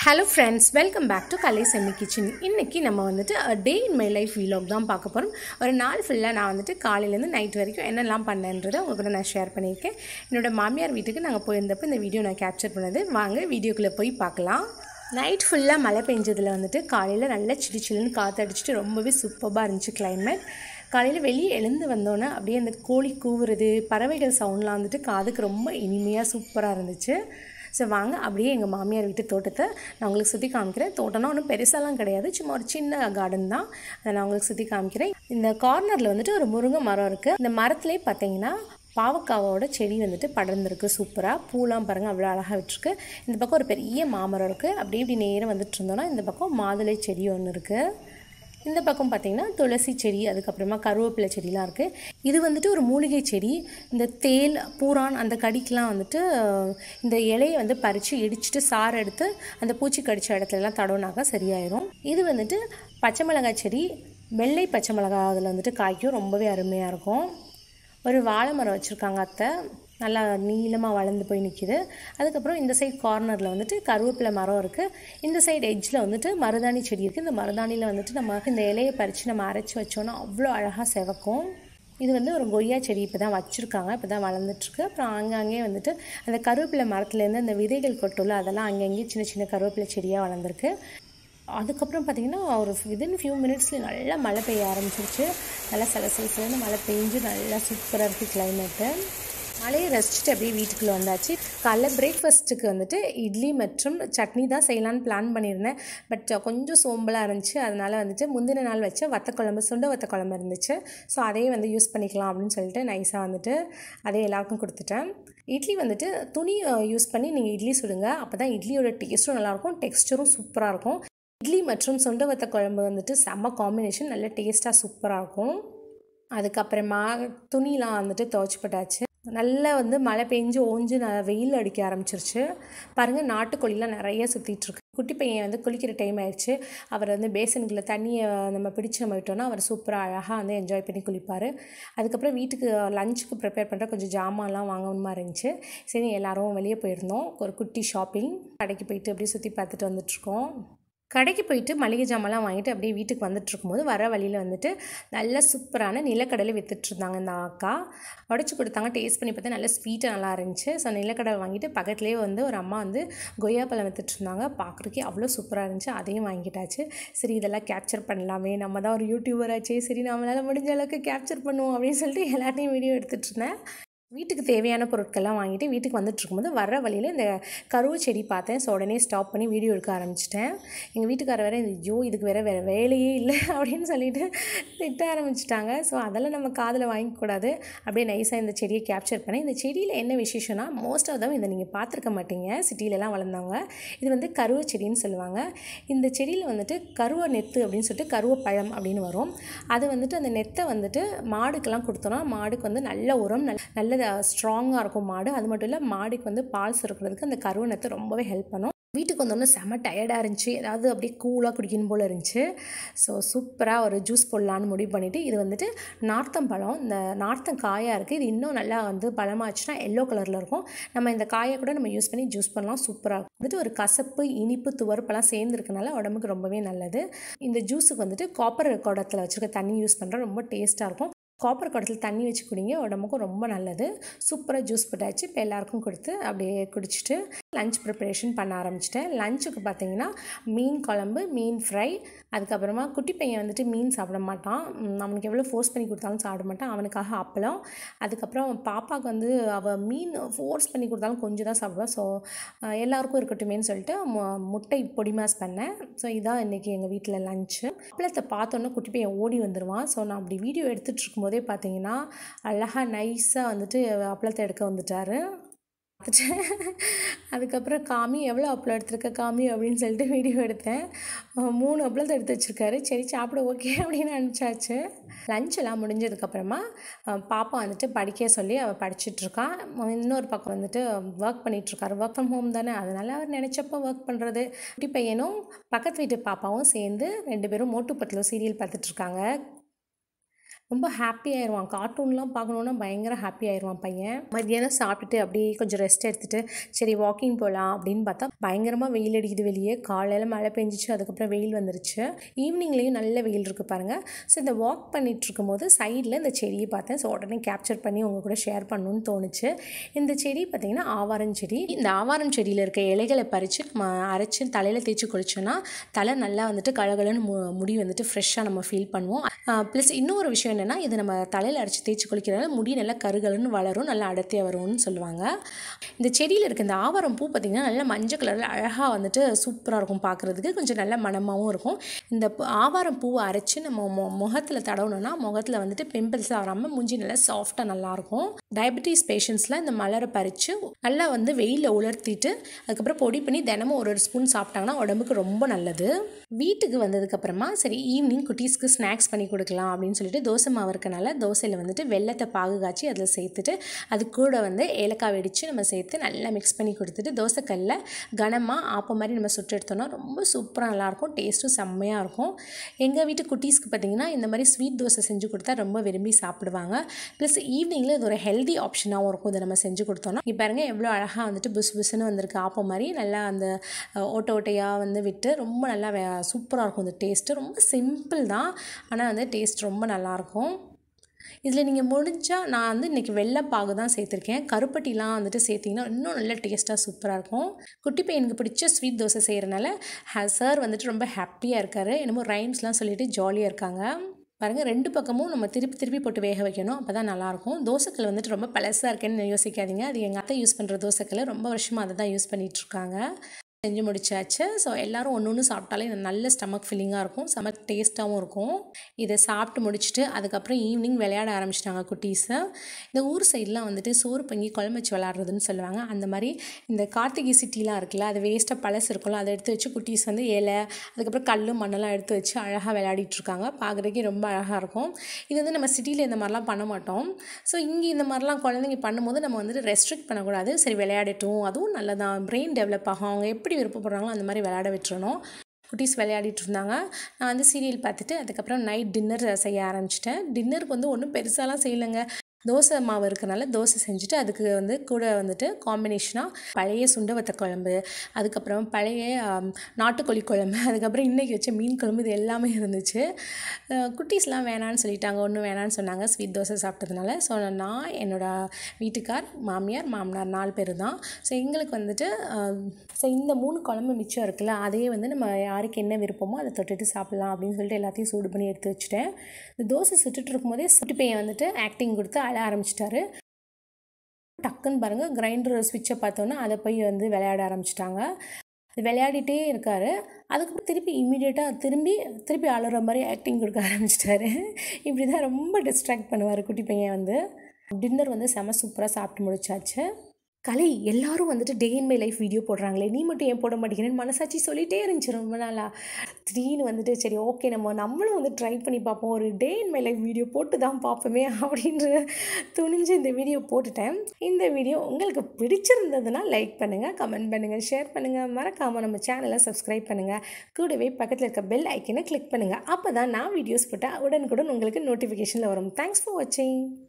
hello friends welcome back to Kalai Chemmi kitchen இன்றைக்கி நம்ம வந்துட்டு day in my life vlog தான் பார்க்க போகிறோம் ஒரு நாள் ஃபுல்லாக நான் வந்துட்டு காலையிலேருந்து நைட் வரைக்கும் என்னெல்லாம் பண்ணேன்றதை உங்கள் கூட நான் ஷேர் பண்ணியிருக்கேன் என்னோடய மாமியார் வீட்டுக்கு நாங்கள் போயிருந்தப்போ இந்த வீடியோ நான் கேப்சர் பண்ணது வாங்க வீடியோக்குள்ளே போய் பார்க்கலாம் நைட் ஃபுல்லாக மழை பெஞ்சதில் வந்துட்டு காலையில் நல்லா சிடி சில்லுன்னு காற்று அடிச்சுட்டு ரொம்பவே சூப்பராக இருந்துச்சு கிளைமேட் காலையில் வெளியே எழுந்து வந்தோன்னே அப்படியே அந்த கோழி கூவுறது பறவைகள் சவுண்ட்லாம் வந்துட்டு காதுக்கு ரொம்ப இனிமையாக சூப்பராக இருந்துச்சு ஸோ வாங்க அப்படியே எங்கள் மாமியார் வீட்டு தோட்டத்தை நான் உங்களுக்கு சுற்றி காமிக்கிறேன் தோட்டம்னா ஒன்றும் பெருசாலாம் கிடையாது சும்மா ஒரு சின்ன கார்டன் தான் அதை நான் உங்களுக்கு சுற்றி காமிக்கிறேன் இந்த கார்னரில் வந்துட்டு ஒரு முருங்கை மரம் இருக்குது இந்த மரத்துலேயே பார்த்தீங்கன்னா பாவக்காவோட செடி வந்துட்டு படர்ந்துருக்கு சூப்பராக பூலாம் பாருங்கள் அவ்வளோ அழகாக விட்டுருக்கு இந்த பக்கம் ஒரு பெரிய மாமரம் இருக்குது அப்படியே இப்படி நேரம் வந்துட்டு இருந்தோன்னா இந்த பக்கம் மாதுளை செடி ஒன்று இருக்குது இந்த பக்கம் பார்த்திங்கன்னா துளசி செடி அதுக்கப்புறமா கருவேப்பிலை செடிலாம் இருக்குது இது வந்துட்டு ஒரு மூலிகை செடி இந்த தேல் பூரான் அந்த கடிக்கெலாம் வந்துட்டு இந்த இலையை வந்து பறித்து இடிச்சிட்டு சாறு எடுத்து அந்த பூச்சி கடித்த இடத்துலலாம் தடவுனாக்கா சரியாயிடும் இது வந்துட்டு பச்சை மிளகாய் செடி வெள்ளை பச்சை மிளகாய் அதில் வந்துட்டு காய்க்கும் ரொம்பவே அருமையாக இருக்கும் ஒரு வாழை மரம் வச்சுருக்காங்க அத்தை நல்லா நீளமாக வளர்ந்து போய் நிற்கிது அதுக்கப்புறம் இந்த சைடு கார்னரில் வந்துட்டு கருவேப்பிலை மரம் இருக்குது இந்த சைடு எட்ஜில் வந்துட்டு மருதாணி செடி இருக்குது இந்த மருதாணியில் வந்துட்டு நம்ம இந்த இலையை பறித்து நம்ம அரைச்சி வச்சோன்னா அவ்வளோ அழகாக செவக்கும் இது வந்து ஒரு கொய்யா செடி இப்போ தான் வச்சுருக்காங்க இப்போ தான் வளர்ந்துட்டுருக்கு அப்புறம் அங்கங்கே வந்துட்டு அந்த கருவேப்பிலை மரத்துலேருந்து அந்த விதைகள் கொட்டுள்ள அதெல்லாம் அங்கங்கே சின்ன சின்ன கருவேப்பிலை செடியாக வளர்ந்துருக்கு அதுக்கப்புறம் பார்த்திங்கன்னா ஒரு விதின் ஃபியூ மினிட்ஸில் நல்லா மழை பெய்ய ஆரம்பிச்சிருச்சு நல்லா சில சிலன்னு மழை பெஞ்சு நல்லா சூப்பராக இருக்குது கிளைமேட்டு மழையை ரசிச்சுட்டு அப்படியே வீட்டுக்குள்ளே வந்தாச்சு காலைல பிரேக்ஃபாஸ்ட்டுக்கு வந்துட்டு இட்லி மற்றும் சட்னி தான் செய்யலான்னு பிளான் பண்ணியிருந்தேன் பட் கொஞ்சம் சோம்பலாக இருந்துச்சு அதனால் வந்துட்டு முந்தின நாள் வச்ச வத்தக்குழம்பு சுண்ட வத்தக்குழம்பு இருந்துச்சு ஸோ அதையே வந்து யூஸ் பண்ணிக்கலாம் அப்படின்னு சொல்லிட்டு நைஸாக வந்துட்டு அதே எல்லாருக்கும் கொடுத்துட்டேன் இட்லி வந்துட்டு துணி யூஸ் பண்ணி நீங்கள் இட்லி சுடுங்க அப்போ தான் இட்லியோட டேஸ்ட்டும் நல்லாயிருக்கும் டெக்ஸ்டரும் சூப்பராக இருக்கும் இட்லி மற்றும் சுண்ட வத்த குழம்பு வந்துட்டு செம்ம காம்பினேஷன் நல்ல டேஸ்ட்டாக சூப்பராக இருக்கும் அதுக்கப்புறமா துணிலாம் வந்துட்டு துவச்சி போட்டாச்சு நல்லா வந்து மழை பெஞ்சு ஓஞ்சு ந வெயில் அடிக்க ஆரம்பிச்சிருச்சு பாருங்கள் நாட்டுக்கோழிலாம் நிறைய சுற்றிட்டுருக்கு குட்டி பையன் வந்து குளிக்கிற டைம் ஆயிடுச்சு அவர் வந்து பேசனுக்குள்ள தண்ணியை நம்ம பிடிச்சு நம்ம விட்டோம்னா அவர் சூப்பராக அழகாக வந்து என்ஜாய் பண்ணி குளிப்பார் அதுக்கப்புறம் வீட்டுக்கு லஞ்சுக்கு ப்ரிப்பேர் பண்ணுற கொஞ்சம் ஜாமான்லாம் வாங்கணுமா இருந்துச்சு சரி எல்லோரும் வெளியே போயிருந்தோம் ஒரு குட்டி ஷாப்பிங் கடைக்கு போயிட்டு அப்படியே சுற்றி பார்த்துட்டு வந்துட்ருக்கோம் கடைக்கு போயிட்டு மளிகை ஜாமெல்லாம் வாங்கிட்டு அப்படியே வீட்டுக்கு வந்துட்டு இருக்கும்போது வர வழியில் வந்துட்டு நல்ல சூப்பரான நிலக்கடலை விற்றுட்ருந்தாங்க இந்த அக்கா உடச்சி கொடுத்தாங்க டேஸ்ட் பண்ணி பார்த்தா நல்லா ஸ்வீட்டாக நல்லா இருந்துச்சு ஸோ நிலக்கடலை வாங்கிட்டு பக்கத்துலேயே வந்து ஒரு அம்மா வந்து கொய்யா பழம் விற்றுட்ருந்தாங்க பார்க்குறக்கே அவ்வளோ சூப்பராக இருந்துச்சு அதையும் வாங்கிட்டாச்சு சரி இதெல்லாம் கேப்சர் பண்ணலாமே நம்ம தான் ஒரு யூடியூபராச்சே சரி நம்மளால் முடிஞ்ச அளவுக்கு கேப்சர் பண்ணுவோம் அப்படின்னு சொல்லிட்டு எல்லாத்தையும் வீடியோ எடுத்துகிட்டு இருந்தேன் வீட்டுக்கு தேவையான பொருட்கள்லாம் வாங்கிட்டு வீட்டுக்கு வந்துட்டு இருக்கும்போது வர வழியில் இந்த கருவு செடி பார்த்தேன் ஸோ உடனே ஸ்டாப் பண்ணி வீடியோ எடுக்க ஆரம்பிச்சிட்டேன் எங்கள் வீட்டுக்காரர் வேறு ஐயோ இதுக்கு வேறு வேறு வேலையே இல்லை அப்படின்னு சொல்லிட்டு திட்ட ஆரம்பிச்சிட்டாங்க ஸோ அதெல்லாம் நம்ம காதில் வாங்கிக்கூடாது அப்படியே நைஸாக இந்த செடியை கேப்சர் பண்ணேன் இந்த செடியில் என்ன விசேஷம்னா மோஸ்ட் ஆஃப் தம் இதை நீங்கள் பார்த்துருக்க மாட்டீங்க சிட்டியிலலாம் வளர்ந்தவங்க இது வந்து கருவ செடின்னு சொல்லுவாங்க இந்த செடியில் வந்துட்டு கருவ நெத்து அப்படின்னு சொல்லிட்டு கருவ பழம் அப்படின்னு வரும் அது வந்துட்டு அந்த நெத்தை வந்துட்டு மாடுக்கெல்லாம் கொடுத்தோன்னா மாடுக்கு வந்து நல்ல உரம் நல்ல நல்ல ஸ்ட்ராங்காக இருக்கும் மாடு அது மட்டும் இல்லை மாடுக்கு வந்து பால் சுரக்கிறதுக்கு அந்த கருவணத்தை ரொம்பவே ஹெல்ப் பண்ணும் வீட்டுக்கு வந்தோடனே செம்ம டயர்டாக இருந்துச்சு ஏதாவது அப்படியே கூலாக குடிக்கணும் போல் இருந்துச்சு ஸோ சூப்பராக ஒரு ஜூஸ் போடலான்னு முடிவு பண்ணிவிட்டு இது வந்துட்டு நார்த்தம் பழம் இந்த நார்த்தம் காயாக இருக்குது இது இன்னும் நல்லா வந்து பழமாச்சுன்னா எல்லோ கலரில் இருக்கும் நம்ம இந்த காயை கூட நம்ம யூஸ் பண்ணி ஜூஸ் பண்ணலாம் சூப்பராக இருக்கும் வந்துட்டு ஒரு கசப்பு இனிப்பு துவர்ப்பெல்லாம் சேர்ந்துருக்கனால உடம்புக்கு ரொம்பவே நல்லது இந்த ஜூஸுக்கு வந்துட்டு காப்பர் குடத்தில் வச்சுருக்க தண்ணி யூஸ் பண்ணுறோம் ரொம்ப டேஸ்ட்டாக இருக்கும் காப்பர் குடத்தில் தண்ணி வச்சு குடிங்க உடம்புக்கும் ரொம்ப நல்லது சூப்பராக ஜூஸ் போட்டாச்சு இப்போ எல்லாேருக்கும் கொடுத்து அப்படியே குடிச்சிட்டு லஞ்ச் ப்ரிப்பரேஷன் பண்ண ஆரம்பிச்சிட்டேன் லஞ்சுக்கு பார்த்தீங்கன்னா மீன் குழம்பு மீன் ஃப்ரை அதுக்கப்புறமா குட்டி பையன் வந்துட்டு மீன் சாப்பிட மாட்டான் அவனுக்கு எவ்வளோ ஃபோர்ஸ் பண்ணி கொடுத்தாலும் சாப்பிட மாட்டான் அவனுக்காக அப்பளம் அதுக்கப்புறம் பாப்பாவுக்கு வந்து அவள் மீன் ஃபோர்ஸ் பண்ணி கொடுத்தாலும் கொஞ்சம் தான் சாப்பிடுவான் ஸோ எல்லாருக்கும் இருக்கட்டுமேனு சொல்லிட்டு முட்டை பொடி மாஸ் பண்ணேன் ஸோ இதான் இன்றைக்கி எங்கள் வீட்டில் லஞ்சு அப்பளத்தை பார்த்தோன்னே குட்டி பையன் ஓடி வந்துடுவான் ஸோ நான் அப்படி வீடியோ எடுத்துகிட்டு இருக்கும்போதே பார்த்தீங்கன்னா அழகாக நைஸாக வந்துட்டு அப்பளத்தை எடுக்க வந்துட்டார் அதுக்கப்புறம் காமி எவ்வளோ அப்பளம் எடுத்திருக்க காமி அப்படின்னு சொல்லிட்டு வீடியோ எடுத்தேன் மூணு அப்பளத்தை எடுத்து வச்சுருக்காரு சரி சாப்பிட ஓகே அப்படின்னு அனுப்பிச்சாச்சு லஞ்செல்லாம் முடிஞ்சதுக்கப்புறமா பாப்பா வந்துட்டு படிக்க சொல்லி அவள் படிச்சுட்ருக்கான் இன்னொரு பக்கம் வந்துட்டு ஒர்க் பண்ணிகிட்ருக்காரு ஒர்க் ஃப்ரம் ஹோம் தானே அதனால் அவர் நினச்சப்போ ஒர்க் பண்ணுறது குட்டி பையனும் பக்கத்து வீட்டு பாப்பாவும் சேர்ந்து ரெண்டு பேரும் மோட்டுப்பத்தில் சீரியல் பார்த்துட்ருக்காங்க ரொம்ப ஹாப்பி ஆயிடுவான் கார்ட்டூன்லாம் பார்க்கணுன்னா பயங்கர ஹாப்பி ஆயிடுவான் பையன் மதியானம் சாப்பிட்டுட்டு அப்படியே கொஞ்சம் ரெஸ்ட் எடுத்துகிட்டு சரி வாக்கிங் போகலாம் அப்படின்னு பார்த்தா பயங்கரமாக வெயில் அடிக்குது வெளியே காலையில் மழை பெஞ்சிச்சு அதுக்கப்புறம் வெயில் வந்துருச்சு ஈவினிங்லேயும் நல்ல வெயில் இருக்குது பாருங்கள் ஸோ இந்த வாக் பண்ணிகிட்டு போது சைடில் இந்த செடியை பார்த்தேன் ஸோ உடனே கேப்சர் பண்ணி உங்கள் கூட ஷேர் பண்ணணும்னு தோணுச்சு இந்த செடி பார்த்திங்கன்னா ஆவாரம் செடி இந்த ஆவாரம் செடியில் இருக்க இலைகளை பறித்து நம்ம அரைச்சி தலையில் தேய்ச்சி குளிச்சோன்னா தலை நல்லா வந்துட்டு கழகலன்னு முடி வந்துட்டு ஃப்ரெஷ்ஷாக நம்ம ஃபீல் பண்ணுவோம் ப்ளஸ் இன்னொரு விஷயம் என்னென்னா இது நம்ம தலையில் அரைச்சி தேய்ச்சி குளிக்கிறதுனால முடி நல்லா கருகலன்னு வளரும் நல்லா அடர்த்தியாக வரும்னு சொல்லுவாங்க இந்த செடியில் இருக்க இந்த ஆவாரம் பூ பார்த்திங்கன்னா நல்லா மஞ்சள் கலரில் அழகாக வந்துட்டு சூப்பராக இருக்கும் பார்க்குறதுக்கு கொஞ்சம் நல்ல மனமாகவும் இருக்கும் இந்த ஆவாரம் பூவை அரைச்சி நம்ம மொ முகத்தில் தடவுனோன்னா முகத்தில் வந்துட்டு பிம்பிள்ஸ் வராமல் முஞ்சி நல்லா சாஃப்டாக நல்லாயிருக்கும் டயபெட்டிஸ் பேஷண்ட்ஸ்லாம் இந்த மலரை பறித்து நல்லா வந்து வெயிலில் உலர்த்திட்டு அதுக்கப்புறம் பொடி பண்ணி தினமும் ஒரு ஒரு ஸ்பூன் சாப்பிட்டாங்கன்னா உடம்புக்கு ரொம்ப நல்லது வீட்டுக்கு வந்ததுக்கப்புறமா சரி ஈவினிங் குட்டீஸ்க்கு ஸ்நாக்ஸ் பண்ணி கொடுக்கலாம் அப்படின்னு சொல்லிட்டு தோசை தோசை மாவு இருக்கனால தோசையில் வந்துட்டு வெள்ளத்தை பாகு காய்ச்சி அதில் சேர்த்துட்டு அது கூட வந்து ஏலக்காய் வெடித்து நம்ம சேர்த்து நல்லா மிக்ஸ் பண்ணி கொடுத்துட்டு தோசைக்கல்லில் கனமாக ஆப்ப மாதிரி நம்ம சுட்டு எடுத்தோம்னா ரொம்ப சூப்பராக நல்லாயிருக்கும் டேஸ்ட்டும் செம்மையாக இருக்கும் எங்கள் வீட்டு குட்டீஸ்க்கு பார்த்திங்கன்னா இந்த மாதிரி ஸ்வீட் தோசை செஞ்சு கொடுத்தா ரொம்ப விரும்பி சாப்பிடுவாங்க ப்ளஸ் ஈவினிங்கில் இது ஒரு ஹெல்தி ஆப்ஷனாகவும் இருக்கும் இதை நம்ம செஞ்சு கொடுத்தோம்னா இப்போ பாருங்கள் எவ்வளோ அழகாக வந்துட்டு புஸ் புஸ்ன்னு வந்திருக்கு ஆப்பம் மாதிரி நல்லா அந்த ஓட்டை ஓட்டையாக வந்து விட்டு ரொம்ப நல்லா சூப்பராக இருக்கும் இந்த டேஸ்ட்டு ரொம்ப சிம்பிள் தான் ஆனால் வந்து டேஸ்ட் ரொம்ப நல்லாயிருக்கும் இருக்கும் இதில் நீங்கள் முடிஞ்சால் நான் வந்து இன்றைக்கி வெள்ளைப்பாகு தான் சேர்த்துருக்கேன் கருப்பட்டிலாம் வந்துட்டு சேர்த்திங்கன்னா இன்னும் நல்ல டேஸ்ட்டாக சூப்பராக இருக்கும் குட்டி பையனுக்கு பிடிச்ச ஸ்வீட் தோசை செய்கிறனால சார் வந்துட்டு ரொம்ப ஹாப்பியாக இருக்கார் என்னமோ ரைம்ஸ்லாம் சொல்லிவிட்டு ஜாலியாக இருக்காங்க பாருங்கள் ரெண்டு பக்கமும் நம்ம திருப்பி திருப்பி போட்டு வேக வைக்கணும் அப்போ தான் நல்லாயிருக்கும் தோசைக்கல் வந்துட்டு ரொம்ப பழசாக இருக்குன்னு யோசிக்காதீங்க அது எங்கள் அத்தை யூஸ் பண்ணுற தோசைக்கல் ரொம்ப வருஷமாக அதை தான் யூஸ் பண்ணிகிட்ருக்காங்க செஞ்சு முடிச்சாச்சு ஸோ எல்லோரும் ஒன்று ஒன்று சாப்பிட்டாலே நல்ல ஸ்டமக் ஃபில்லிங்காக இருக்கும் செம டேஸ்ட்டாகவும் இருக்கும் இதை சாப்பிட்டு முடிச்சுட்டு அதுக்கப்புறம் ஈவினிங் விளையாட ஆரம்பிச்சிட்டாங்க குட்டீஸை இந்த ஊர் சைட்லாம் வந்துட்டு சோறு பங்கி குழம்பு வச்சு விளாட்றதுன்னு சொல்லுவாங்க அந்த மாதிரி இந்த கார்த்திகை சிட்டிலாம் இருக்குல்ல அது வேஸ்ட்டாக பழசு இருக்கும்ல அதை எடுத்து வச்சு குட்டீஸ் வந்து இலை அதுக்கப்புறம் கல் மண்ணெல்லாம் எடுத்து வச்சு அழகாக விளையாடிட்டுருக்காங்க பார்க்குறதுக்கே ரொம்ப அழகாக இருக்கும் இது வந்து நம்ம சிட்டியில் இந்த மாதிரிலாம் பண்ண மாட்டோம் ஸோ இங்கே இந்த மாதிரிலாம் குழந்தைங்க பண்ணும்போது நம்ம வந்துட்டு ரெஸ்ட்ரிக்ட் பண்ணக்கூடாது சரி விளையாடட்டும் அதுவும் நல்லதான் பிரெயின் டெவலப் ஆகும் அவங்க எப்படி எப்படி விருப்பப்படுறாங்களோ அந்த மாதிரி விளையாட விட்டுருணும் குட்டீஸ் விளையாடிட்டு இருந்தாங்க நான் வந்து சீரியல் பார்த்துட்டு அதுக்கப்புறம் நைட் டின்னர் செய்ய ஆரம்பிச்சிட்டேன் டின்னருக்கு வந்து ஒன்றும் பெருசாலாம் செய்யலைங்க தோசை மாவு இருக்கிறனால தோசை செஞ்சுட்டு அதுக்கு வந்து கூட வந்துட்டு காம்பினேஷனாக பழைய சுண்டை வத்த குழம்பு அதுக்கப்புறம் பழைய நாட்டுக்கோழி குழம்பு அதுக்கப்புறம் இன்றைக்கி வச்ச மீன் குழம்பு இது எல்லாமே இருந்துச்சு குட்டீஸ்லாம் வேணான்னு சொல்லிட்டாங்க ஒன்றும் வேணான்னு சொன்னாங்க ஸ்வீட் தோசை சாப்பிட்டதுனால ஸோ நான் என்னோடய வீட்டுக்கார் மாமியார் மாமனார் நாலு பேர் தான் ஸோ எங்களுக்கு வந்துட்டு ஸோ இந்த மூணு குழம்பு மிச்சம் இருக்குல்ல அதையே வந்து நம்ம யாருக்கு என்ன விருப்பமோ அதை தொட்டுட்டு சாப்பிட்லாம் அப்படின்னு சொல்லிட்டு எல்லாத்தையும் சூடு பண்ணி எடுத்து வச்சுட்டேன் இந்த தோசை சுட்டுட்டு இருக்கும்போதே பையன் வந்துட்டு ஆக்டிங் கொடுத்து விளையாட ஆரம்பிச்சிட்டாரு டக்குன்னு பாருங்கள் கிரைண்டர் சுவிட்சை பார்த்தோன்னே அதை போய் வந்து விளையாட ஆரம்பிச்சிட்டாங்க விளையாடிட்டே இருக்கார் அதுக்கப்புறம் திருப்பி இம்மிடியேட்டாக திரும்பி திருப்பி அழுகிற மாதிரி ஆக்டிங் கொடுக்க ஆரம்பிச்சிட்டாரு இப்படி தான் ரொம்ப டிஸ்ட்ராக்ட் பண்ணுவார் குட்டி பையன் வந்து டின்னர் வந்து செம சூப்பராக சாப்பிட்டு முடிச்சாச்சு கலை எல்லாரும் வந்துட்டு day in my life video போடுறாங்களே நீ மட்டும் ஏன் போட மாட்டேங்கிறேன்னு மனசாட்சி சொல்லிகிட்டே இருந்துச்சு ரொம்ப நாளாக திடீர்னு வந்துட்டு சரி ஓகே நம்ம நம்மளும் வந்து ட்ரை பண்ணி பார்ப்போம் ஒரு day in my life video போட்டு தான் பார்ப்போமே அப்படின்ற துணிஞ்சு இந்த வீடியோ போட்டுட்டேன் இந்த வீடியோ உங்களுக்கு பிடிச்சிருந்ததுன்னா லைக் பண்ணுங்கள் கமெண்ட் பண்ணுங்கள் ஷேர் பண்ணுங்கள் மறக்காமல் நம்ம சேனலை சப்ஸ்கிரைப் பண்ணுங்கள் கூடவே பக்கத்தில் இருக்க பெல் ஐக்கனை கிளிக் பண்ணுங்கள் அப்போ தான் நான் வீடியோஸ் போட்டால் உடனுக்குடன் உங்களுக்கு நோட்டிஃபிகேஷனில் வரும் தேங்க்ஸ் ஃபார் வாட்சிங்